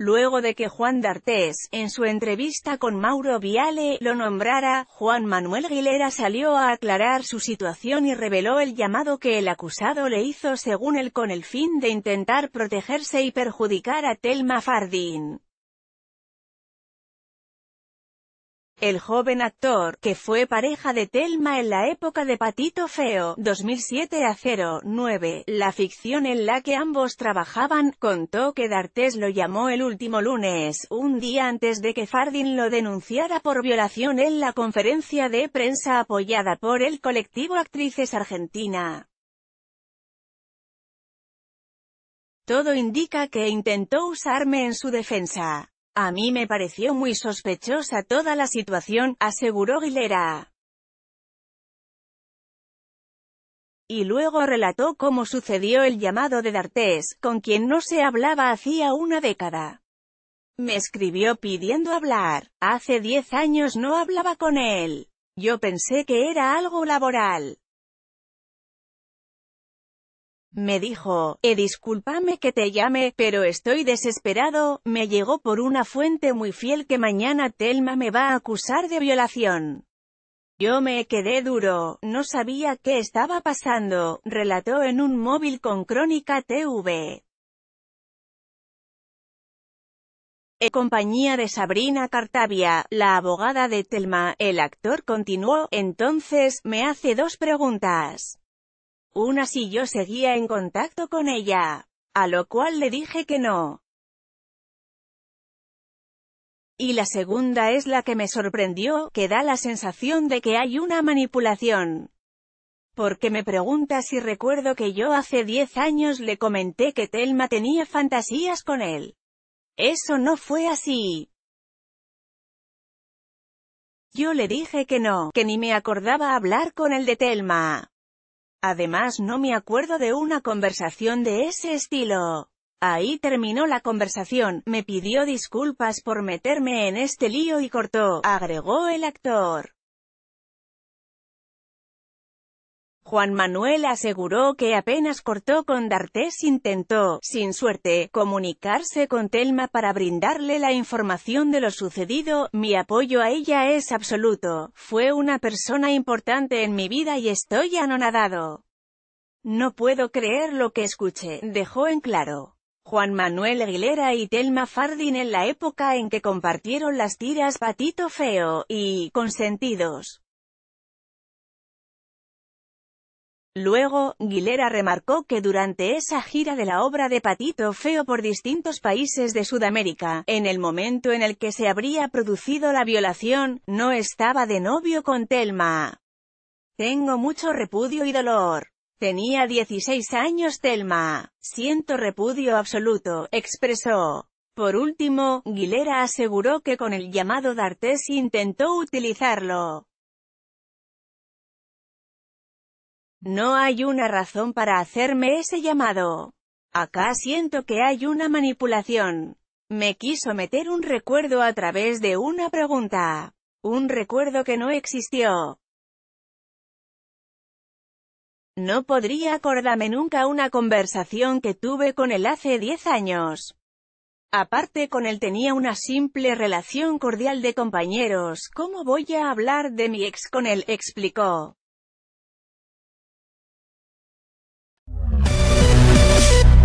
Luego de que Juan D'Artés, en su entrevista con Mauro Viale, lo nombrara, Juan Manuel Aguilera salió a aclarar su situación y reveló el llamado que el acusado le hizo según él con el fin de intentar protegerse y perjudicar a Telma Fardín. El joven actor, que fue pareja de Telma en la época de Patito Feo, 2007 a 09, la ficción en la que ambos trabajaban, contó que D'Artes lo llamó el último lunes, un día antes de que Fardin lo denunciara por violación en la conferencia de prensa apoyada por el colectivo Actrices Argentina. Todo indica que intentó usarme en su defensa. A mí me pareció muy sospechosa toda la situación, aseguró Aguilera. Y luego relató cómo sucedió el llamado de D'Artés, con quien no se hablaba hacía una década. Me escribió pidiendo hablar. Hace diez años no hablaba con él. Yo pensé que era algo laboral. Me dijo, «Eh discúlpame que te llame, pero estoy desesperado, me llegó por una fuente muy fiel que mañana Telma me va a acusar de violación». Yo me quedé duro, no sabía qué estaba pasando, relató en un móvil con Crónica TV. En compañía de Sabrina Cartavia, la abogada de Telma, el actor continuó, entonces, me hace dos preguntas. Una si yo seguía en contacto con ella, a lo cual le dije que no. Y la segunda es la que me sorprendió, que da la sensación de que hay una manipulación. Porque me pregunta si recuerdo que yo hace 10 años le comenté que Telma tenía fantasías con él. Eso no fue así. Yo le dije que no, que ni me acordaba hablar con el de Telma. Además no me acuerdo de una conversación de ese estilo. Ahí terminó la conversación, me pidió disculpas por meterme en este lío y cortó, agregó el actor. Juan Manuel aseguró que apenas cortó con D'Artés intentó, sin suerte, comunicarse con Telma para brindarle la información de lo sucedido, mi apoyo a ella es absoluto, fue una persona importante en mi vida y estoy anonadado. No puedo creer lo que escuché, dejó en claro. Juan Manuel Aguilera y Telma Fardin en la época en que compartieron las tiras Patito Feo y Consentidos. Luego, Guilera remarcó que durante esa gira de la obra de Patito Feo por distintos países de Sudamérica, en el momento en el que se habría producido la violación, no estaba de novio con Telma. Tengo mucho repudio y dolor. Tenía 16 años Telma. Siento repudio absoluto, expresó. Por último, Guilera aseguró que con el llamado D'Artes intentó utilizarlo No hay una razón para hacerme ese llamado. Acá siento que hay una manipulación. Me quiso meter un recuerdo a través de una pregunta. Un recuerdo que no existió. No podría acordarme nunca una conversación que tuve con él hace 10 años. Aparte con él tenía una simple relación cordial de compañeros, ¿cómo voy a hablar de mi ex con él?, explicó. Bye.